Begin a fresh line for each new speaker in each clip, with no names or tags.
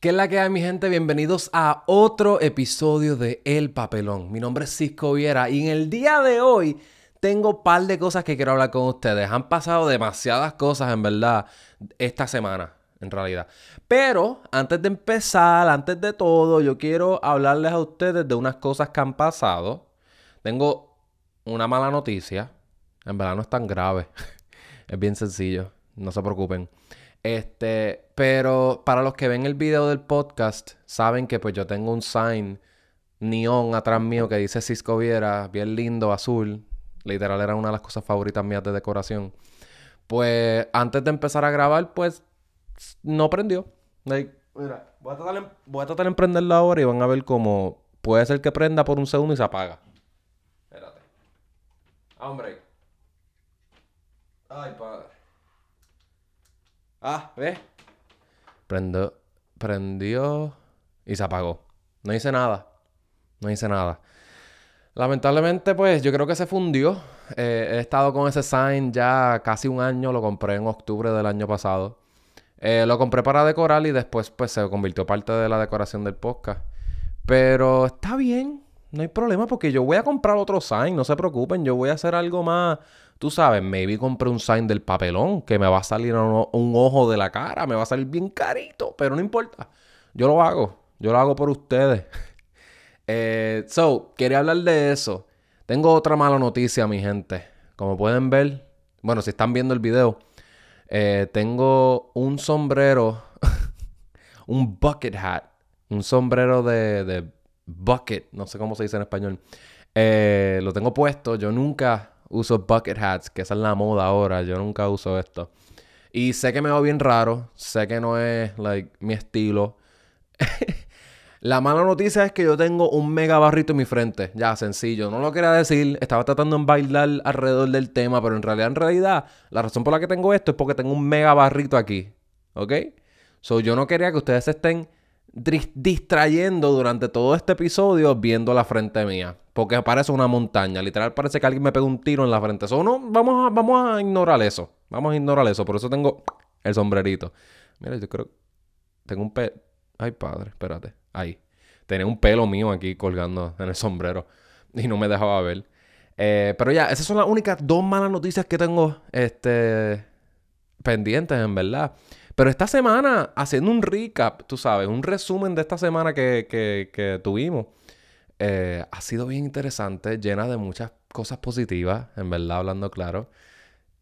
¿Qué es la que hay, mi gente? Bienvenidos a otro episodio de El Papelón. Mi nombre es Cisco Viera y en el día de hoy tengo un par de cosas que quiero hablar con ustedes. Han pasado demasiadas cosas, en verdad, esta semana, en realidad. Pero antes de empezar, antes de todo, yo quiero hablarles a ustedes de unas cosas que han pasado. Tengo una mala noticia. En verdad no es tan grave. es bien sencillo. No se preocupen. Este, pero para los que ven el video del podcast, saben que pues yo tengo un sign neón atrás mío que dice Cisco Viera, bien lindo, azul. Literal era una de las cosas favoritas mías de decoración. Pues antes de empezar a grabar, pues no prendió. voy a, tratar de em, voy ahora y van a ver cómo puede ser que prenda por un segundo y se apaga. Espérate. Hombre. Ay, padre. Ah, ¿ves? Prendió, prendió y se apagó. No hice nada. No hice nada. Lamentablemente, pues yo creo que se fundió. Eh, he estado con ese sign ya casi un año. Lo compré en octubre del año pasado. Eh, lo compré para decorar y después pues se convirtió parte de la decoración del podcast. Pero está bien. No hay problema porque yo voy a comprar otro sign. No se preocupen. Yo voy a hacer algo más Tú sabes, maybe compré un sign del papelón que me va a salir un, ojo de la cara, me va a salir bien carito, pero no importa. Yo lo hago, yo lo hago por ustedes. Eh, so, quería hablar de eso. Tengo otra mala noticia, mi gente. Como pueden ver, bueno, si están viendo el video, eh, tengo un sombrero, un bucket hat, un sombrero de, bucket, no sé cómo se dice en español. Eh, lo tengo puesto, yo nunca uso bucket hats, que esa es la moda ahora. Yo nunca uso esto. Y sé que me va bien raro. Sé que no es, like, mi estilo. la mala noticia es que yo tengo un mega barrito en mi frente. Ya, sencillo. No lo quería decir. Estaba tratando de bailar alrededor del tema. Pero en realidad, en realidad, la razón por la que tengo esto es porque tengo un mega barrito aquí. ¿Ok? So, yo no quería que ustedes estén distrayendo durante todo este episodio viendo la frente mía. Porque parece una montaña. Literal parece que alguien me pegó un tiro en la frente. Eso no, vamos a, vamos a ignorar eso. Vamos a ignorar eso. Por eso tengo el sombrerito. Mira, yo creo. Tengo un pelo Ay, padre, espérate. Ahí. Tenía un pelo mío aquí colgando en el sombrero. Y no me dejaba ver. Eh, pero ya, esas son las únicas dos malas noticias que tengo este, pendientes, en verdad. Pero esta semana, haciendo un recap, tú sabes, un resumen de esta semana que, tuvimos, eh, ha sido bien interesante, llena de muchas cosas positivas, en verdad, hablando claro.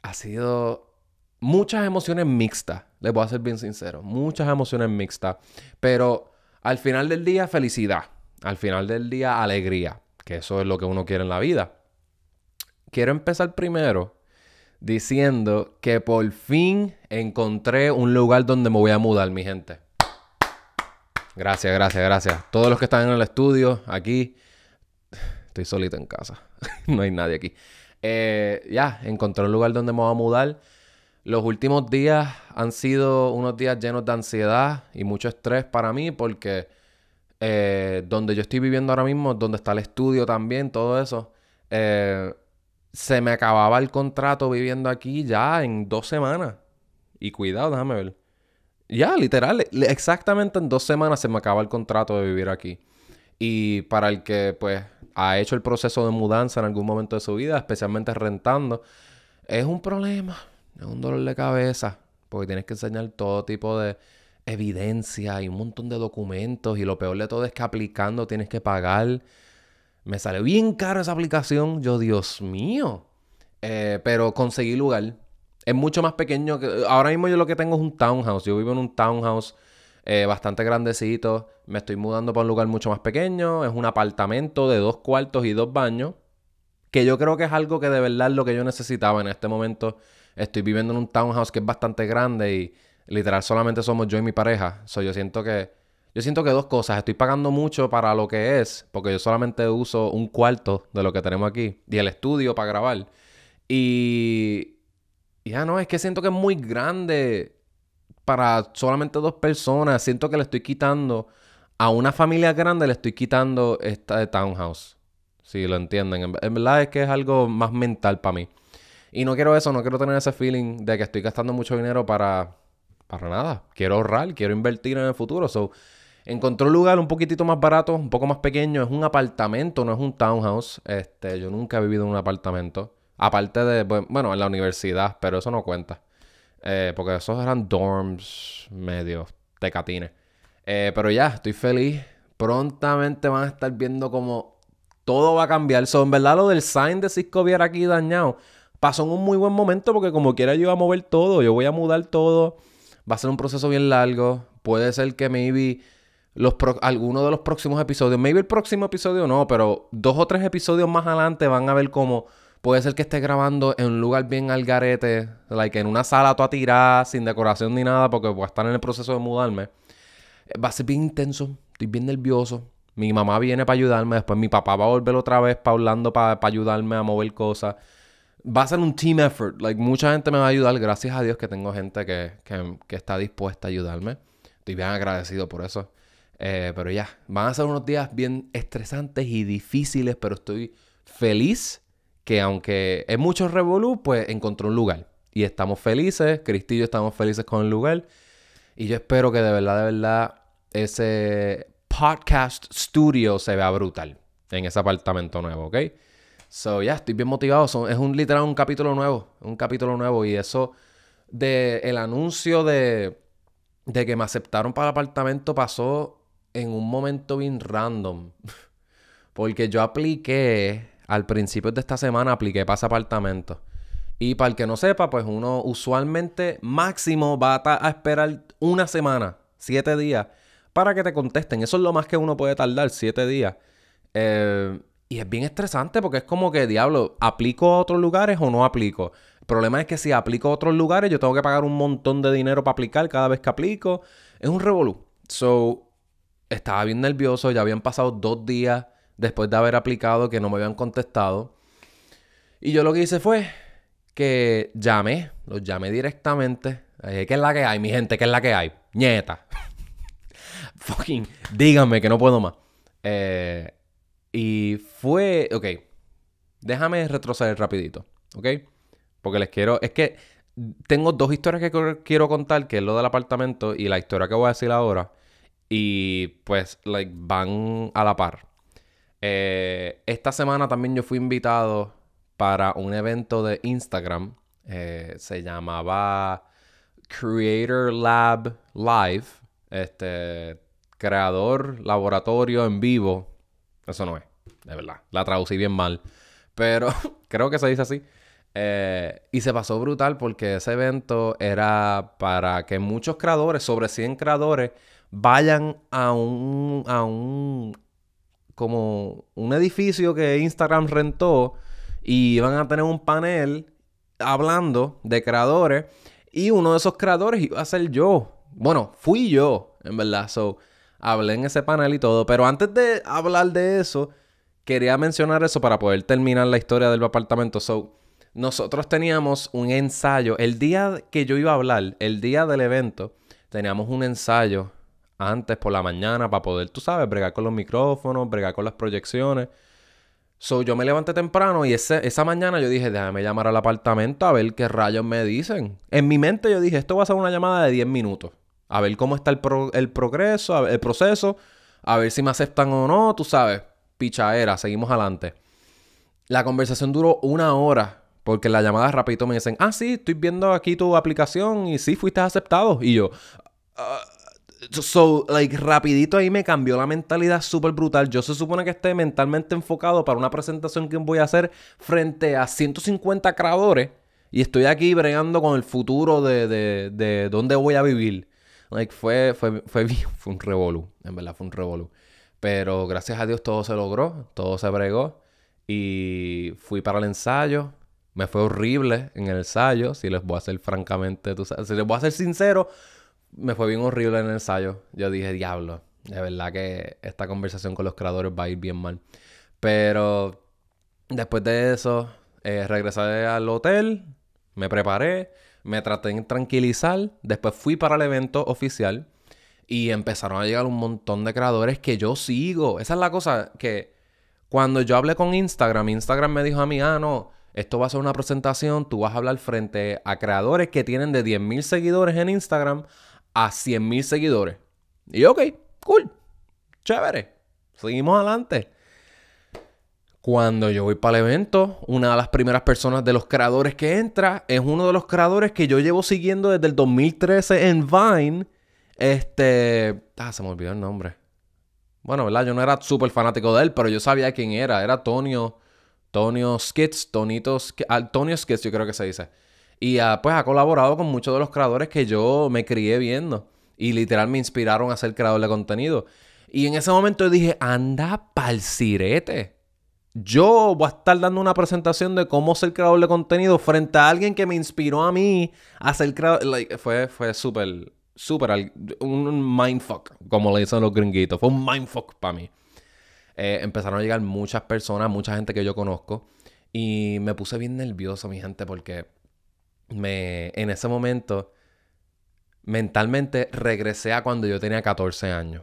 Ha sido muchas emociones mixtas, les voy a ser bien sincero, muchas emociones mixtas, pero al final del día felicidad, al final del día alegría, que eso es lo que uno quiere en la vida. Quiero empezar primero diciendo que por fin encontré un lugar donde me voy a mudar, mi gente. Gracias, gracias, gracias. Todos los que están en el estudio, aquí. Estoy solito en casa. no hay nadie aquí. Eh, ya, encontré un lugar donde me voy a mudar. Los últimos días han sido unos días llenos de ansiedad y mucho estrés para mí porque eh, donde yo estoy viviendo ahora mismo, donde está el estudio también, todo eso, eh, se me acababa el contrato viviendo aquí ya en dos semanas. Y cuidado, déjame ver. Ya, literal, exactamente en dos semanas se me acaba el contrato de vivir aquí. Y para el que pues ha hecho el proceso de mudanza en algún momento de su vida, especialmente rentando, es un problema, es un dolor de cabeza, porque tienes que enseñar todo tipo de evidencia y un montón de documentos y lo peor de todo es que aplicando tienes que pagar me salió bien caro esa aplicación. Yo, Dios mío. Eh, pero conseguí lugar. Es mucho más pequeño. Que... Ahora mismo yo lo que tengo es un townhouse. Yo vivo en un townhouse eh, bastante grandecito. Me estoy mudando para un lugar mucho más pequeño. Es un apartamento de dos cuartos y dos baños. Que yo creo que es algo que de verdad es lo que yo necesitaba en este momento. Estoy viviendo en un townhouse que es bastante grande y literal solamente somos yo y mi pareja. So, yo siento que yo siento que dos cosas. Estoy pagando mucho para lo que es, porque yo solamente uso un cuarto de lo que tenemos aquí y el estudio para grabar. Y. Ya no, es que siento que es muy grande para solamente dos personas. Siento que le estoy quitando. A una familia grande le estoy quitando esta de townhouse. Si lo entienden. En verdad es que es algo más mental para mí. Y no quiero eso, no quiero tener ese feeling de que estoy gastando mucho dinero para. para nada. Quiero ahorrar, quiero invertir en el futuro. So Encontró un lugar un poquitito más barato, un poco más pequeño. Es un apartamento, no es un townhouse. Este, yo nunca he vivido en un apartamento. Aparte de, bueno, en la universidad, pero eso no cuenta. Eh, porque esos eran dorms medio tecatines. Eh, pero ya, estoy feliz. Prontamente van a estar viendo como todo va a cambiar. Son en verdad, lo del sign de Cisco Viera aquí dañado pasó en un muy buen momento porque como quiera yo iba a mover todo. Yo voy a mudar todo. Va a ser un proceso bien largo. Puede ser que maybe los algunos de los próximos episodios, maybe el próximo episodio no, pero dos o tres episodios más adelante van a ver cómo puede ser que esté grabando en un lugar bien al garete, like en una sala toda tirada, sin decoración ni nada, porque voy a estar en el proceso de mudarme. Va a ser bien intenso, estoy bien nervioso. Mi mamá viene para ayudarme, después mi papá va a volver otra vez para para, ayudarme a mover cosas. Va a ser un team effort, like mucha gente me va a ayudar, gracias a Dios que tengo gente que está dispuesta a ayudarme. Estoy bien agradecido por eso. Eh, pero ya, van a ser unos días bien estresantes y difíciles, pero estoy feliz que aunque es mucho revolú, pues encontré un lugar. Y estamos felices, Cristillo estamos felices con el lugar. Y yo espero que de verdad, de verdad, ese podcast studio se vea brutal en ese apartamento nuevo, ¿ok? So, ya, estoy bien motivado. es un literal un capítulo nuevo, un capítulo nuevo. Y eso de anuncio de, de que me aceptaron para el apartamento pasó en un momento bien random. Porque yo apliqué, al principio de esta semana apliqué para ese apartamento. Y para el que no sepa, pues uno usualmente máximo va a, esperar una semana, siete días, para que te contesten. Eso es lo más que uno puede tardar, siete días. Eh, y es bien estresante porque es como que, diablo, ¿aplico a otros lugares o no aplico? El problema es que si aplico a otros lugares, yo tengo que pagar un montón de dinero para aplicar cada vez que aplico. Es un revolú. So, estaba bien nervioso, ya habían pasado dos días después de haber aplicado que no me habían contestado. Y yo lo que hice fue que llamé, los llamé directamente. ¿Qué es la que hay, mi gente? ¿Qué es la que hay? Nieta. Fucking, díganme que no puedo más. Eh, y fue, ok, déjame retroceder rapidito, ¿ok? Porque les quiero, es que tengo dos historias que quiero contar, que es lo del apartamento y la historia que voy a decir ahora y pues like, van a la par. Eh, esta semana también yo fui invitado para un evento de Instagram. Eh, se llamaba Creator Lab Live. Este, creador laboratorio en vivo. Eso no es, de verdad. La traducí bien mal. Pero creo que se dice así. Eh, y se pasó brutal porque ese evento era para que muchos creadores, sobre 100 creadores, vayan a un, a un, como un edificio que Instagram rentó y van a tener un panel hablando de creadores y uno de esos creadores iba a ser yo. Bueno, fui yo, en verdad. So, hablé en ese panel y todo. Pero antes de hablar de eso, quería mencionar eso para poder terminar la historia del apartamento. So, nosotros teníamos un ensayo. El día que yo iba a hablar, el día del evento, teníamos un ensayo antes por la mañana para poder, tú sabes, bregar con los micrófonos, bregar con las proyecciones. So, yo me levanté temprano y esa mañana yo dije, déjame llamar al apartamento a ver qué rayos me dicen. En mi mente yo dije, esto va a ser una llamada de 10 minutos. A ver cómo está el, progreso, el proceso, a ver si me aceptan o no, tú sabes. era. seguimos adelante. La conversación duró una hora porque la llamada rapidito me dicen, ah, sí, estoy viendo aquí tu aplicación y sí, fuiste aceptado. Y yo, ah, So, like, rapidito ahí me cambió la mentalidad súper brutal. Yo se supone que esté mentalmente enfocado para una presentación que voy a hacer frente a 150 creadores. Y estoy aquí bregando con el futuro de, de, de dónde voy a vivir. Like, fue, fue, un revolú. En verdad, fue un revolú. Pero gracias a Dios todo se logró. Todo se bregó. Y fui para el ensayo. Me fue horrible en el ensayo. Si les voy a ser francamente... Tú si les voy a ser sincero me fue bien horrible en el ensayo. Yo dije, diablo, de verdad que esta conversación con los creadores va a ir bien mal. Pero después de eso, eh, regresé al hotel, me preparé, me traté de tranquilizar. Después fui para el evento oficial y empezaron a llegar un montón de creadores que yo sigo. Esa es la cosa que cuando yo hablé con Instagram, Instagram me dijo a mí, ah, no. Esto va a ser una presentación, tú vas a hablar frente a creadores que tienen de 10.000 seguidores en Instagram a 100 mil seguidores. Y ok, cool, chévere, seguimos adelante. Cuando yo voy para el evento, una de las primeras personas de los creadores que entra es uno de los creadores que yo llevo siguiendo desde el 2013 en Vine. Este. Ah, se me olvidó el nombre. Bueno, ¿verdad? Yo no era súper fanático de él, pero yo sabía quién era. Era Tonio. Tonio Skits, Tonito ah, Skits, yo creo que se dice. Y pues ha colaborado con muchos de los creadores que yo me crié viendo. Y literal me inspiraron a ser creador de contenido. Y en ese momento dije, anda pa'l sirete. Yo voy a estar dando una presentación de cómo ser creador de contenido frente a alguien que me inspiró a mí a ser creador. fue fue súper, súper, un mindfuck, como le dicen los gringuitos. Fue un mindfuck para mí. Eh, empezaron a llegar muchas personas, mucha gente que yo conozco. Y me puse bien nervioso, mi gente, porque me, en ese momento, mentalmente regresé a cuando yo tenía 14 años.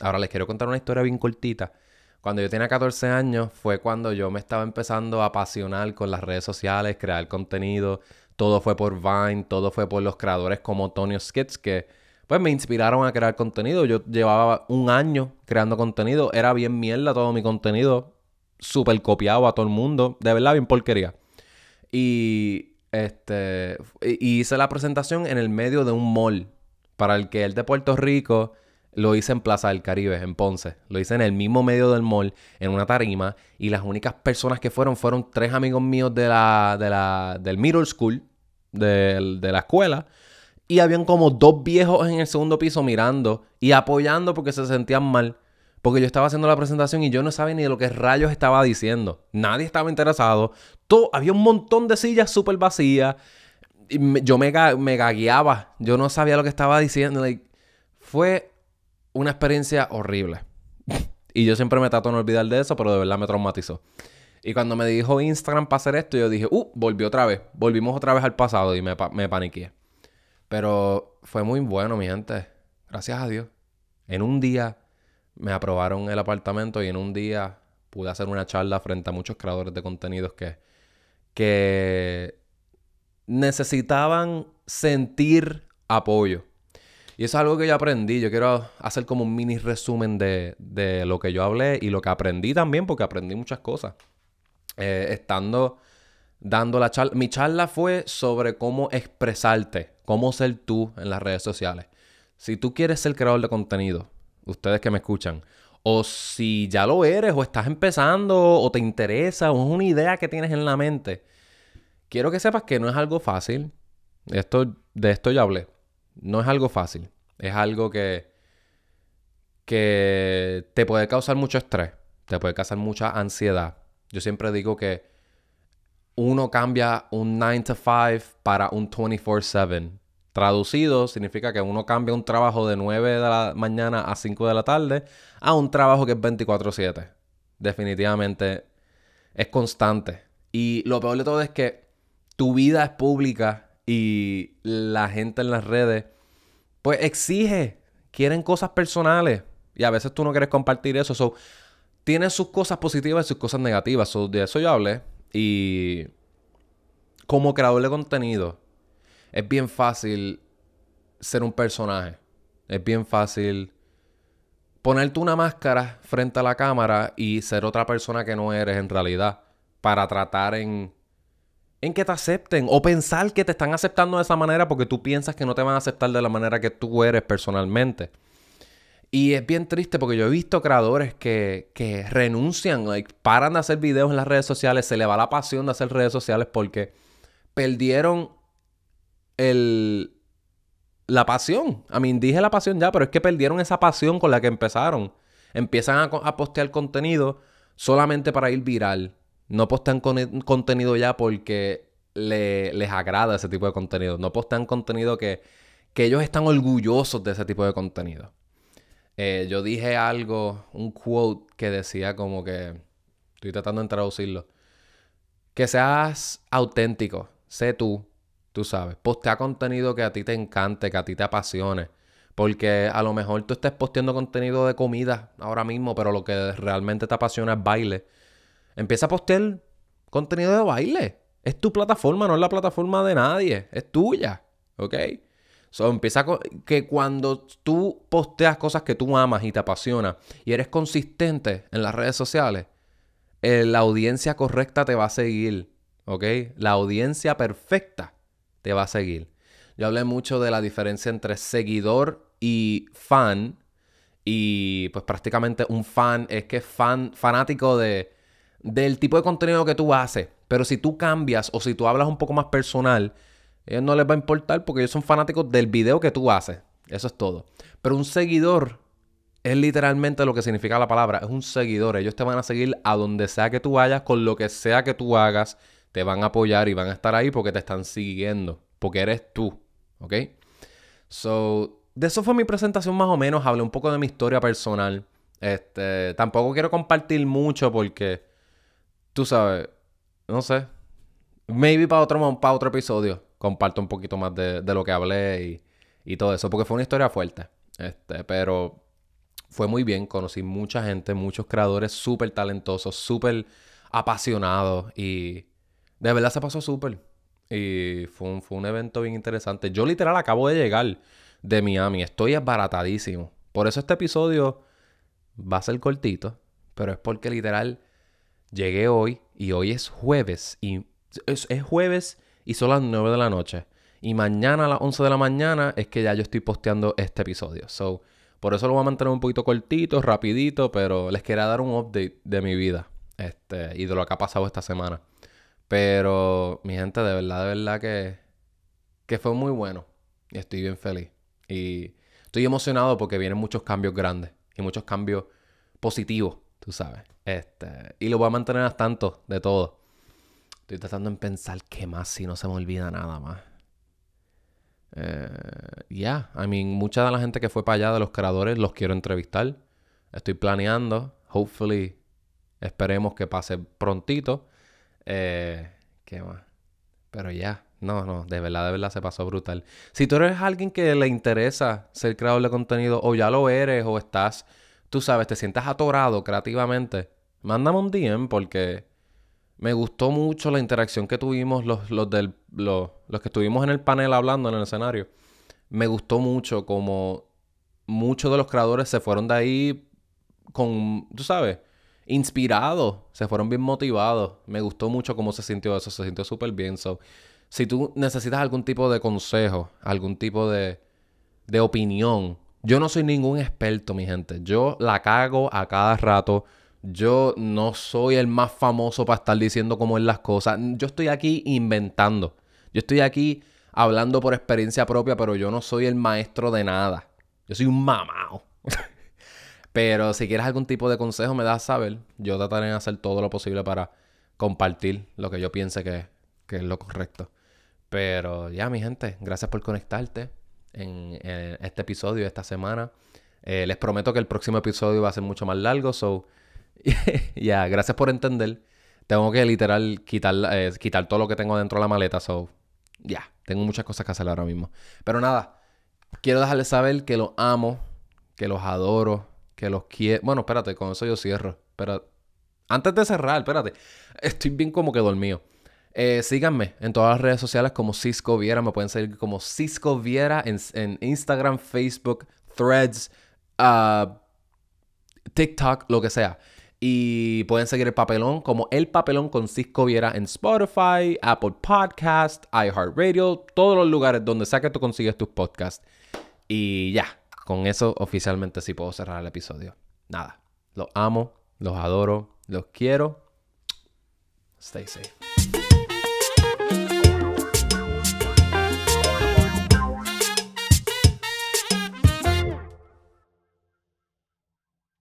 Ahora les quiero contar una historia bien cortita. Cuando yo tenía 14 años fue cuando yo me estaba empezando a apasionar con las redes sociales, crear contenido. Todo fue por Vine, todo fue por los creadores como Tonio Skits que pues me inspiraron a crear contenido. Yo llevaba un año creando contenido. Era bien mierda todo mi contenido. Súper copiado a todo el mundo. De verdad, bien porquería. Y este, y hice la presentación en el medio de un mall. Para el que el de Puerto Rico, lo hice en Plaza del Caribe, en Ponce. Lo hice en el mismo medio del mall, en una tarima. Y las únicas personas que fueron fueron tres amigos míos de la, de la, del middle school, de, de la escuela. Y habían como dos viejos en el segundo piso mirando y apoyando porque se sentían mal. Porque yo estaba haciendo la presentación y yo no sabía ni de lo que rayos estaba diciendo. Nadie estaba interesado. Todo, había un montón de sillas súper vacías. Y yo me, gagueaba. Yo no sabía lo que estaba diciendo. fue una experiencia horrible. y yo siempre me trato de olvidar de eso, pero de verdad me traumatizó. Y cuando me dijo Instagram para hacer esto, yo dije, uh, volví otra vez. Volvimos otra vez al pasado y me, me paniqué. Pero fue muy bueno, mi gente. Gracias a Dios. En un día me aprobaron el apartamento y en un día pude hacer una charla frente a muchos creadores de contenidos que, que necesitaban sentir apoyo. Y eso es algo que yo aprendí. Yo quiero hacer como un mini resumen de, de lo que yo hablé y lo que aprendí también, porque aprendí muchas cosas. Eh, estando dando la charla. Mi charla fue sobre cómo expresarte, cómo ser tú en las redes sociales. Si tú quieres ser creador de contenido, ustedes que me escuchan. O si ya lo eres, o estás empezando, o te interesa, o es una idea que tienes en la mente. Quiero que sepas que no es algo fácil. Esto, de esto ya hablé. No es algo fácil. Es algo que, que te puede causar mucho estrés, te puede causar mucha ansiedad. Yo siempre digo que uno cambia un 9 to 5 para un 24/7. Traducido significa que uno cambia un trabajo de 9 de la mañana a 5 de la tarde a un trabajo que es 24/7. Definitivamente es constante. Y lo peor de todo es que tu vida es pública y la gente en las redes pues exige, quieren cosas personales y a veces tú no quieres compartir eso. So, tiene sus cosas positivas y sus cosas negativas. de eso yo hablé y como creador de contenido es bien fácil ser un personaje. Es bien fácil ponerte una máscara frente a la cámara y ser otra persona que no eres en realidad para tratar en que te acepten o pensar que te están aceptando de esa manera porque tú piensas que no te van a aceptar de la manera que tú eres personalmente. Y es bien triste porque yo he visto creadores que, renuncian, like, paran de hacer videos en las redes sociales, se le va la pasión de hacer redes sociales porque perdieron la pasión. A mí dije la pasión ya, pero es que perdieron esa pasión con la que empezaron. Empiezan a, postear contenido solamente para ir viral. No postean contenido ya porque les agrada ese tipo de contenido. No postean contenido que, ellos están orgullosos de ese tipo de contenido. Eh, yo dije algo, un quote que decía como que, estoy tratando de traducirlo, que seas auténtico, sé tú, Tú sabes, postea contenido que a ti te encante, que a ti te apasione. Porque a lo mejor tú estés posteando contenido de comida ahora mismo, pero lo que realmente te apasiona es baile. Empieza a postear contenido de baile. Es tu plataforma, no es la plataforma de nadie. Es tuya. ¿Ok? So, empieza que cuando tú posteas cosas que tú amas y te apasiona y eres consistente en las redes sociales, eh, la audiencia correcta te va a seguir. ¿Ok? La audiencia perfecta te va a seguir. Yo hablé mucho de la diferencia entre seguidor y fan. Y pues prácticamente un fan es que es fan, fanático de, del tipo de contenido que tú haces. Pero si tú cambias o si tú hablas un poco más personal, ellos no les va a importar porque ellos son fanáticos del video que tú haces. Eso es todo. Pero un seguidor es literalmente lo que significa la palabra. Es un seguidor. Ellos te van a seguir a donde sea que tú vayas, con lo que sea que tú hagas te van a apoyar y van a estar ahí porque te están siguiendo, porque eres tú, ¿ok? So, de eso fue mi presentación más o menos, hablé un poco de mi historia personal. Este, tampoco quiero compartir mucho porque, tú sabes, no sé, maybe para otro, para otro episodio comparto un poquito más de, lo que hablé y, todo eso, porque fue una historia fuerte. Este, pero fue muy bien, conocí mucha gente, muchos creadores súper talentosos, súper apasionados y de verdad se pasó súper. Y fue un, fue un evento bien interesante. Yo literal acabo de llegar de Miami. Estoy abaratadísimo. Por eso este episodio va a ser cortito. Pero es porque literal llegué hoy y hoy es jueves. Y es, jueves y son las 9 de la noche. Y mañana a las 11 de la mañana es que ya yo estoy posteando este episodio. So, por eso lo voy a mantener un poquito cortito, rapidito, pero les quería dar un update de mi vida este, y de lo que ha pasado esta semana. Pero, mi gente, de verdad, de verdad que, fue muy bueno. Y estoy bien feliz. Y estoy emocionado porque vienen muchos cambios grandes y muchos cambios positivos, tú sabes. Este, y lo voy a mantener hasta tanto de todo. Estoy tratando en pensar qué más si no se me olvida nada más. Eh, ya, a I mean, mucha de la gente que fue para allá de los creadores los quiero entrevistar. Estoy planeando, hopefully, esperemos que pase prontito. Eh, ¿Qué más? Pero ya, no, no, de verdad, de verdad se pasó brutal. Si tú eres alguien que le interesa ser creador de contenido, o ya lo eres, o estás, tú sabes, te sientas atorado creativamente, mándame un DM porque me gustó mucho la interacción que tuvimos los, del, los que estuvimos en el panel hablando en el escenario. Me gustó mucho como muchos de los creadores se fueron de ahí con, tú sabes, inspirados, se fueron bien motivados. Me gustó mucho cómo se sintió eso, se sintió súper bien. So, si tú necesitas algún tipo de consejo, algún tipo de, de opinión, yo no soy ningún experto, mi gente. Yo la cago a cada rato. Yo no soy el más famoso para estar diciendo cómo es las cosas. Yo estoy aquí inventando. Yo estoy aquí hablando por experiencia propia, pero yo no soy el maestro de nada. Yo soy un mamado Pero si quieres algún tipo de consejo, me das saber. Yo trataré de hacer todo lo posible para compartir lo que yo piense que, es lo correcto. Pero ya, mi gente, gracias por conectarte en, eh, este episodio, esta semana. Eh, les prometo que el próximo episodio va a ser mucho más largo, so ya, gracias por entender. Tengo que literal quitar, eh, quitar todo lo que tengo dentro de la maleta, so ya, tengo muchas cosas que hacer ahora mismo. Pero nada, quiero dejarles saber que los amo, que los adoro, que los quiero. Bueno, espérate, con eso yo cierro. Pero antes de cerrar, espérate. Estoy bien como que dormido. Eh, síganme en todas las redes sociales como Cisco Viera. Me pueden seguir como Cisco Viera en, en Instagram, Facebook, Threads, ah, TikTok, lo que sea. Y pueden seguir el papelón como El Papelón con Cisco Viera en Spotify, Apple Podcast, iHeartRadio, todos los lugares donde sea que tú consigues tus podcasts. Y ya, con eso oficialmente sí puedo cerrar el episodio. Nada, los amo, los adoro, los quiero. Stay safe.